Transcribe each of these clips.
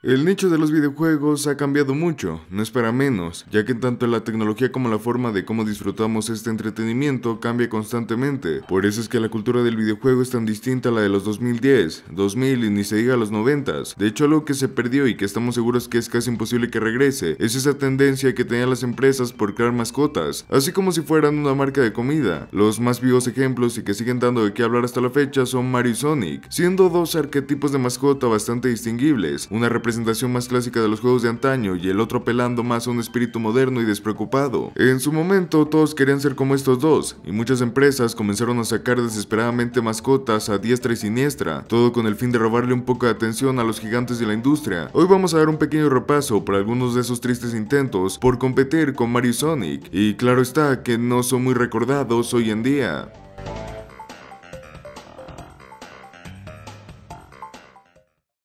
El nicho de los videojuegos ha cambiado mucho, no es para menos, ya que tanto la tecnología como la forma de cómo disfrutamos este entretenimiento cambia constantemente. Por eso es que la cultura del videojuego es tan distinta a la de los 2010, 2000 y ni se diga los 90. De hecho, algo que se perdió y que estamos seguros que es casi imposible que regrese es esa tendencia que tenían las empresas por crear mascotas, así como si fueran una marca de comida. Los más vivos ejemplos y que siguen dando de qué hablar hasta la fecha son Mario y Sonic, siendo dos arquetipos de mascota bastante distinguibles, una presentación más clásica de los juegos de antaño y el otro pelando más a un espíritu moderno y despreocupado. En su momento todos querían ser como estos dos y muchas empresas comenzaron a sacar desesperadamente mascotas a diestra y siniestra, todo con el fin de robarle un poco de atención a los gigantes de la industria. Hoy vamos a dar un pequeño repaso por algunos de esos tristes intentos por competir con Mario Sonic, y claro está que no son muy recordados hoy en día.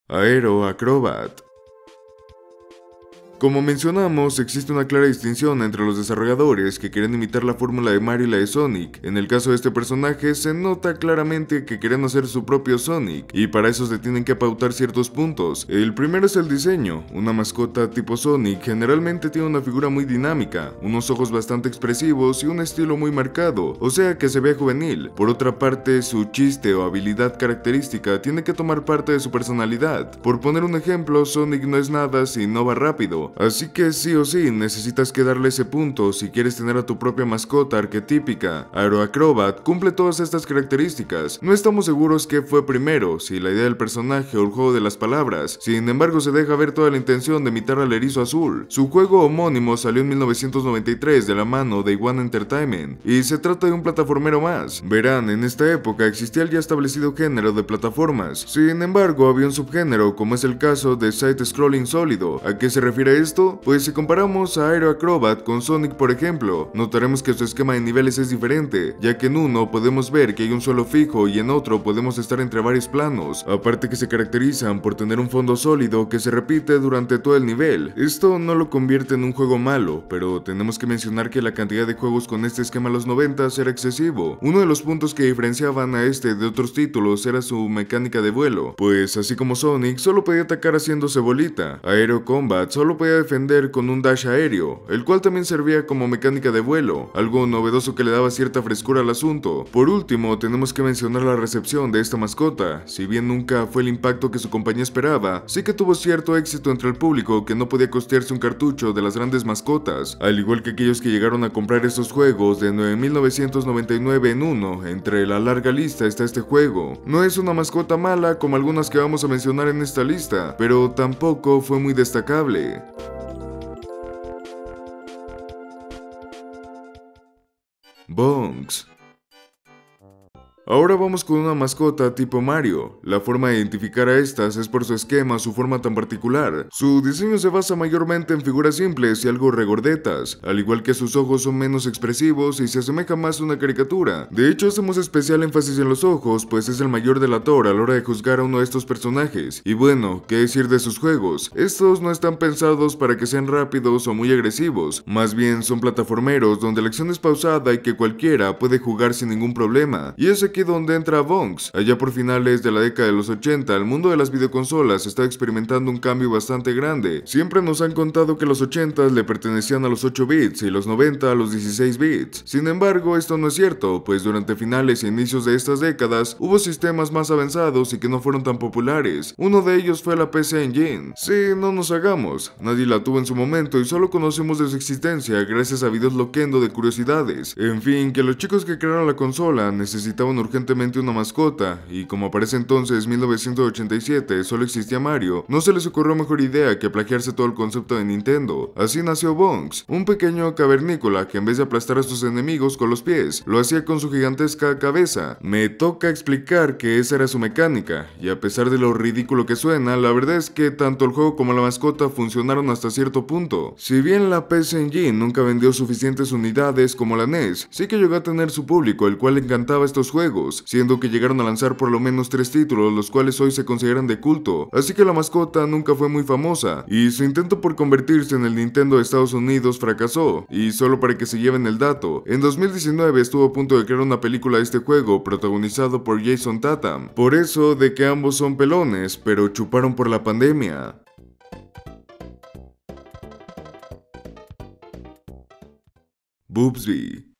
Aero Acrobat. Como mencionamos, existe una clara distinción entre los desarrolladores que quieren imitar la fórmula de Mario y la de Sonic. En el caso de este personaje, se nota claramente que quieren hacer su propio Sonic, y para eso se tienen que pautar ciertos puntos. El primero es el diseño. Una mascota tipo Sonic generalmente tiene una figura muy dinámica, unos ojos bastante expresivos y un estilo muy marcado, o sea que se ve juvenil. Por otra parte, su chiste o habilidad característica tiene que tomar parte de su personalidad. Por poner un ejemplo, Sonic no es nada si no va rápido, Así que sí o sí, necesitas quedarle ese punto si quieres tener a tu propia mascota arquetípica. Aeroacrobat cumple todas estas características. No estamos seguros qué fue primero, si la idea del personaje o el juego de las palabras. Sin embargo, se deja ver toda la intención de imitar al erizo azul. Su juego homónimo salió en 1993 de la mano de Iwan Entertainment y se trata de un plataformero más. Verán, en esta época existía el ya establecido género de plataformas. Sin embargo, había un subgénero, como es el caso de side-scrolling sólido. ¿A qué se refiere esto? Pues si comparamos a Aero Acrobat con Sonic por ejemplo, notaremos que su esquema de niveles es diferente, ya que en uno podemos ver que hay un suelo fijo y en otro podemos estar entre varios planos, aparte que se caracterizan por tener un fondo sólido que se repite durante todo el nivel. Esto no lo convierte en un juego malo, pero tenemos que mencionar que la cantidad de juegos con este esquema a los 90 era excesivo. Uno de los puntos que diferenciaban a este de otros títulos era su mecánica de vuelo, pues así como Sonic solo podía atacar haciéndose bolita, Aero Combat solo podía a defender con un dash aéreo, el cual también servía como mecánica de vuelo, algo novedoso que le daba cierta frescura al asunto. Por último, tenemos que mencionar la recepción de esta mascota. Si bien nunca fue el impacto que su compañía esperaba, sí que tuvo cierto éxito entre el público que no podía costearse un cartucho de las grandes mascotas, al igual que aquellos que llegaron a comprar estos juegos de 9.999 en uno. Entre la larga lista está este juego. No es una mascota mala como algunas que vamos a mencionar en esta lista, pero tampoco fue muy destacable. Bungs. Ahora vamos con una mascota tipo Mario. La forma de identificar a estas es por su esquema, su forma tan particular. Su diseño se basa mayormente en figuras simples y algo regordetas, al igual que sus ojos son menos expresivos y se asemeja más a una caricatura. De hecho, hacemos especial énfasis en los ojos, pues es el mayor delator a la hora de juzgar a uno de estos personajes. Y bueno, ¿qué decir de sus juegos? Estos no están pensados para que sean rápidos o muy agresivos, más bien son plataformeros donde la acción es pausada y que cualquiera puede jugar sin ningún problema. Y aquí donde entra Vonx. Allá por finales de la década de los 80, el mundo de las videoconsolas está experimentando un cambio bastante grande. Siempre nos han contado que los 80 le pertenecían a los 8 bits y los 90 a los 16 bits. Sin embargo, esto no es cierto, pues durante finales e inicios de estas décadas hubo sistemas más avanzados y que no fueron tan populares. Uno de ellos fue la PC Engine. Sí, no nos hagamos, nadie la tuvo en su momento y solo conocemos de su existencia gracias a videos loquendo de curiosidades. En fin, que los chicos que crearon la consola necesitaban urgentemente una mascota, y como aparece entonces, 1987, solo existía Mario, no se les ocurrió mejor idea que plagiarse todo el concepto de Nintendo. Así nació Bonks, un pequeño cavernícola que en vez de aplastar a sus enemigos con los pies, lo hacía con su gigantesca cabeza. Me toca explicar que esa era su mecánica, y a pesar de lo ridículo que suena, la verdad es que tanto el juego como la mascota funcionaron hasta cierto punto. Si bien la PC Engine nunca vendió suficientes unidades como la NES, sí que llegó a tener su público el cual encantaba estos juegos siendo que llegaron a lanzar por lo menos tres títulos, los cuales hoy se consideran de culto, así que la mascota nunca fue muy famosa, y su intento por convertirse en el Nintendo de Estados Unidos fracasó, y solo para que se lleven el dato, en 2019 estuvo a punto de crear una película de este juego, protagonizado por Jason Tatum, por eso de que ambos son pelones, pero chuparon por la pandemia. Boobsby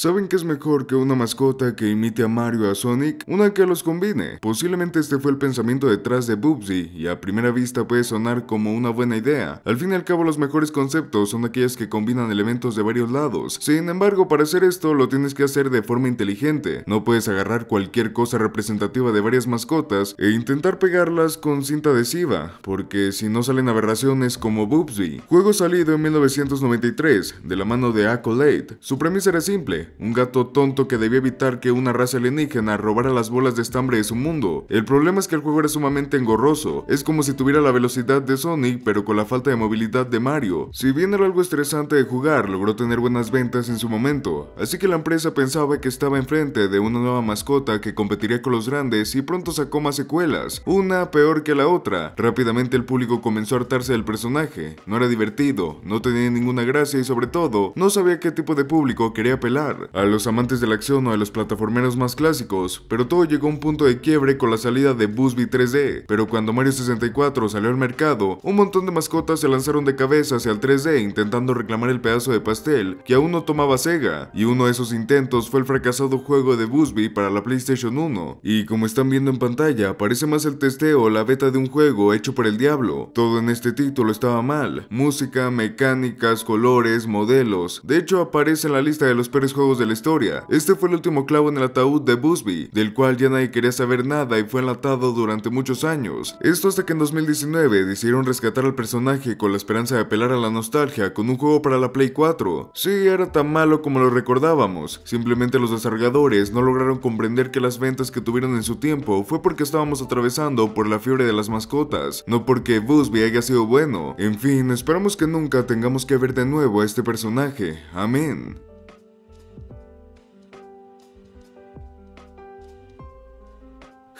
¿Saben qué es mejor que una mascota que imite a Mario a Sonic? Una que los combine. Posiblemente este fue el pensamiento detrás de Bubsy y a primera vista puede sonar como una buena idea. Al fin y al cabo los mejores conceptos son aquellas que combinan elementos de varios lados. Sin embargo, para hacer esto lo tienes que hacer de forma inteligente. No puedes agarrar cualquier cosa representativa de varias mascotas e intentar pegarlas con cinta adhesiva, porque si no salen aberraciones como Bubsy. Juego salido en 1993, de la mano de Accolade. Su premisa era simple, un gato tonto que debía evitar que una raza alienígena robara las bolas de estambre de su mundo. El problema es que el juego era sumamente engorroso, es como si tuviera la velocidad de Sonic pero con la falta de movilidad de Mario. Si bien era algo estresante de jugar, logró tener buenas ventas en su momento, así que la empresa pensaba que estaba enfrente de una nueva mascota que competiría con los grandes y pronto sacó más secuelas, una peor que la otra. Rápidamente el público comenzó a hartarse del personaje, no era divertido, no tenía ninguna gracia y sobre todo, no sabía qué tipo de público quería apelar a los amantes de la acción o a los plataformeros más clásicos, pero todo llegó a un punto de quiebre con la salida de Busby 3D. Pero cuando Mario 64 salió al mercado, un montón de mascotas se lanzaron de cabeza hacia el 3D intentando reclamar el pedazo de pastel que aún no tomaba Sega, y uno de esos intentos fue el fracasado juego de Busby para la PlayStation 1. Y como están viendo en pantalla, parece más el testeo o la beta de un juego hecho por el diablo. Todo en este título estaba mal, música, mecánicas, colores, modelos. De hecho aparece en la lista de los peores juegos de la historia. Este fue el último clavo en el ataúd de Busby, del cual ya nadie quería saber nada y fue enlatado durante muchos años. Esto hasta que en 2019 decidieron rescatar al personaje con la esperanza de apelar a la nostalgia con un juego para la Play 4. Sí, era tan malo como lo recordábamos, simplemente los desarrolladores no lograron comprender que las ventas que tuvieron en su tiempo fue porque estábamos atravesando por la fiebre de las mascotas, no porque Busby haya sido bueno. En fin, esperamos que nunca tengamos que ver de nuevo a este personaje. Amén.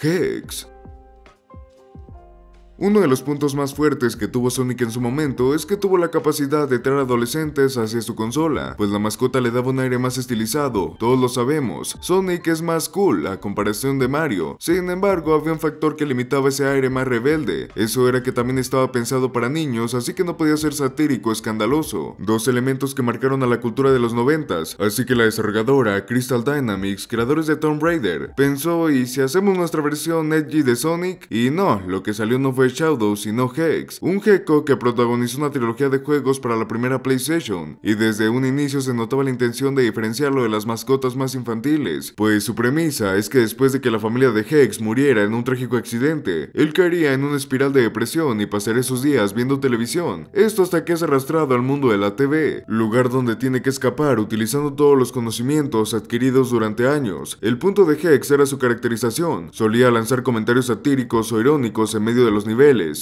Higgs Uno de los puntos más fuertes que tuvo Sonic en su momento es que tuvo la capacidad de traer adolescentes hacia su consola, pues la mascota le daba un aire más estilizado, todos lo sabemos, Sonic es más cool a comparación de Mario, sin embargo había un factor que limitaba ese aire más rebelde, eso era que también estaba pensado para niños, así que no podía ser satírico o escandaloso, dos elementos que marcaron a la cultura de los noventas, así que la desarrolladora Crystal Dynamics, creadores de Tomb Raider, pensó y si hacemos nuestra versión edgy de Sonic, y no, lo que salió no fue Shadows y no Hex, un gecko que protagonizó una trilogía de juegos para la primera PlayStation, y desde un inicio se notaba la intención de diferenciarlo de las mascotas más infantiles, pues su premisa es que después de que la familia de Hex muriera en un trágico accidente, él caería en una espiral de depresión y pasaría sus días viendo televisión, esto hasta que es arrastrado al mundo de la TV, lugar donde tiene que escapar utilizando todos los conocimientos adquiridos durante años. El punto de Hex era su caracterización, solía lanzar comentarios satíricos o irónicos en medio de los niveles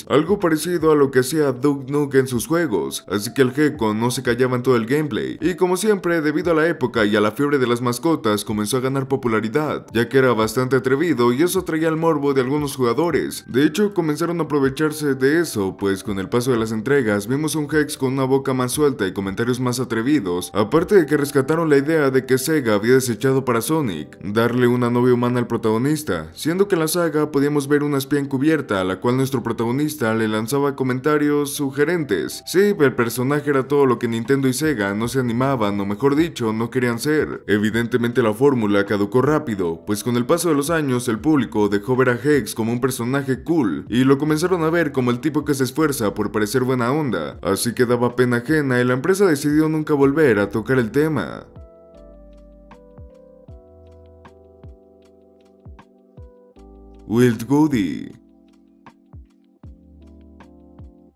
algo parecido a lo que hacía Doug en sus juegos, así que el gecko no se callaba en todo el gameplay, y como siempre, debido a la época y a la fiebre de las mascotas, comenzó a ganar popularidad, ya que era bastante atrevido y eso traía el morbo de algunos jugadores. De hecho, comenzaron a aprovecharse de eso, pues con el paso de las entregas vimos un Hex con una boca más suelta y comentarios más atrevidos, aparte de que rescataron la idea de que Sega había desechado para Sonic, darle una novia humana al protagonista, siendo que en la saga podíamos ver una espía encubierta a la cual nuestro protagonista le lanzaba comentarios sugerentes. Sí, el personaje era todo lo que Nintendo y Sega no se animaban, o mejor dicho, no querían ser. Evidentemente la fórmula caducó rápido, pues con el paso de los años el público dejó ver a Hex como un personaje cool, y lo comenzaron a ver como el tipo que se esfuerza por parecer buena onda, así que daba pena ajena y la empresa decidió nunca volver a tocar el tema. Wild Goody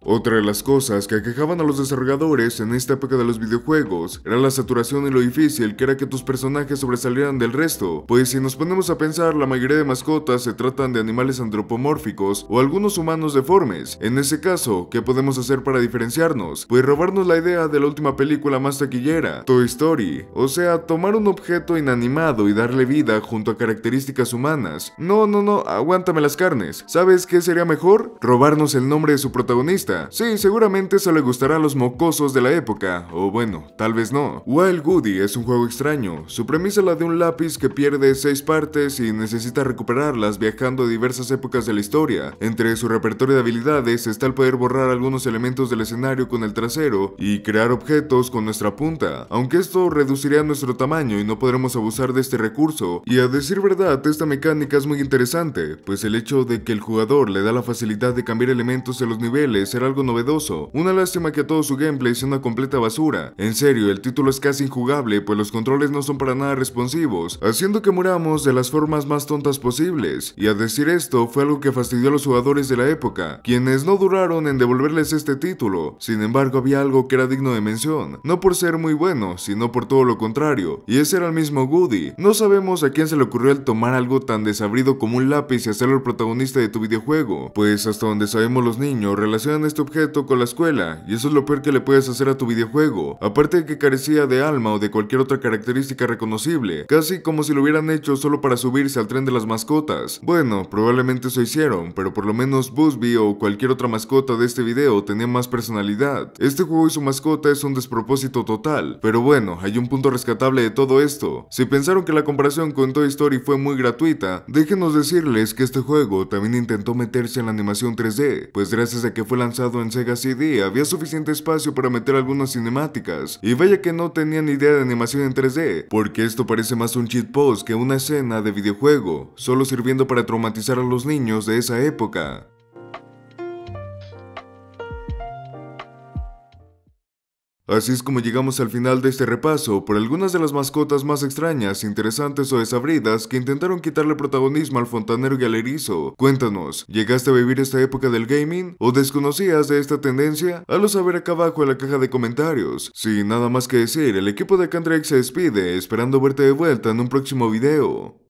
otra de las cosas que aquejaban a los desarrolladores en esta época de los videojuegos era la saturación y lo difícil que era que tus personajes sobresalieran del resto, pues si nos ponemos a pensar la mayoría de mascotas se tratan de animales antropomórficos o algunos humanos deformes. En ese caso, ¿qué podemos hacer para diferenciarnos? Pues robarnos la idea de la última película más taquillera, Toy Story, o sea, tomar un objeto inanimado y darle vida junto a características humanas. No, no, no, aguántame las carnes. ¿Sabes qué sería mejor? Robarnos el nombre de su protagonista Sí, seguramente se le gustará a los mocosos de la época, o bueno, tal vez no. Wild Goody es un juego extraño. Su premisa es la de un lápiz que pierde seis partes y necesita recuperarlas viajando a diversas épocas de la historia. Entre su repertorio de habilidades está el poder borrar algunos elementos del escenario con el trasero y crear objetos con nuestra punta, aunque esto reduciría nuestro tamaño y no podremos abusar de este recurso. Y a decir verdad, esta mecánica es muy interesante, pues el hecho de que el jugador le da la facilidad de cambiar elementos en los niveles algo novedoso. Una lástima que todo su gameplay sea una completa basura. En serio, el título es casi injugable, pues los controles no son para nada responsivos, haciendo que muramos de las formas más tontas posibles. Y a decir esto, fue algo que fastidió a los jugadores de la época, quienes no duraron en devolverles este título. Sin embargo, había algo que era digno de mención, no por ser muy bueno, sino por todo lo contrario, y ese era el mismo Goody. No sabemos a quién se le ocurrió el tomar algo tan desabrido como un lápiz y hacerlo el protagonista de tu videojuego, pues hasta donde sabemos los niños relacionan este objeto con la escuela, y eso es lo peor que le puedes hacer a tu videojuego, aparte de que carecía de alma o de cualquier otra característica reconocible, casi como si lo hubieran hecho solo para subirse al tren de las mascotas. Bueno, probablemente eso hicieron, pero por lo menos Busby o cualquier otra mascota de este video tenía más personalidad. Este juego y su mascota es un despropósito total, pero bueno, hay un punto rescatable de todo esto. Si pensaron que la comparación con Toy Story fue muy gratuita, déjenos decirles que este juego también intentó meterse en la animación 3D, pues gracias a que fue lanzado en Sega CD, había suficiente espacio para meter algunas cinemáticas, y vaya que no tenía ni idea de animación en 3D, porque esto parece más un cheat post que una escena de videojuego, solo sirviendo para traumatizar a los niños de esa época. Así es como llegamos al final de este repaso por algunas de las mascotas más extrañas, interesantes o desabridas que intentaron quitarle protagonismo al fontanero y al erizo. Cuéntanos, ¿llegaste a vivir esta época del gaming o desconocías de esta tendencia? Hazlo saber acá abajo en la caja de comentarios. Sin nada más que decir, el equipo de Cantrex se despide, esperando verte de vuelta en un próximo video.